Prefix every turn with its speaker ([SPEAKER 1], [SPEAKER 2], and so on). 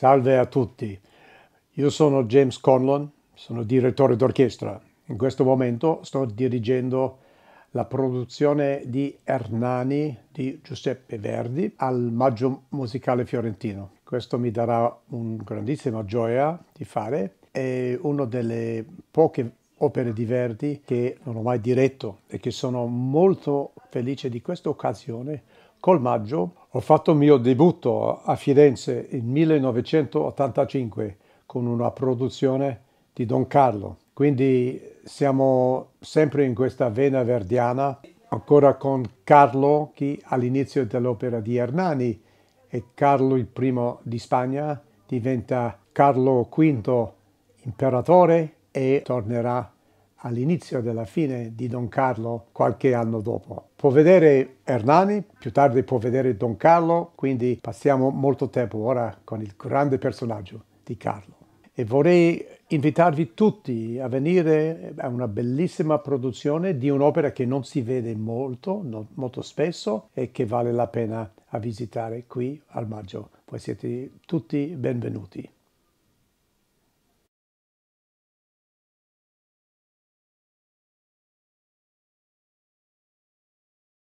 [SPEAKER 1] Salve a tutti, io sono James Conlon, sono direttore d'orchestra. In questo momento sto dirigendo la produzione di Hernani di Giuseppe Verdi al Maggio Musicale Fiorentino. Questo mi darà una grandissima gioia di fare, è una delle poche opere di Verdi che non ho mai diretto e che sono molto felice di questa occasione Col maggio ho fatto il mio debutto a Firenze nel 1985 con una produzione di Don Carlo. Quindi siamo sempre in questa vena verdiana, ancora con Carlo che all'inizio dell'opera di Hernani e Carlo I di Spagna diventa Carlo V imperatore e tornerà all'inizio della fine di Don Carlo qualche anno dopo. Può vedere Hernani, più tardi può vedere Don Carlo, quindi passiamo molto tempo ora con il grande personaggio di Carlo. E vorrei invitarvi tutti a venire a una bellissima produzione di un'opera che non si vede molto, non, molto spesso e che vale la pena a visitare qui al maggio. Voi siete tutti benvenuti.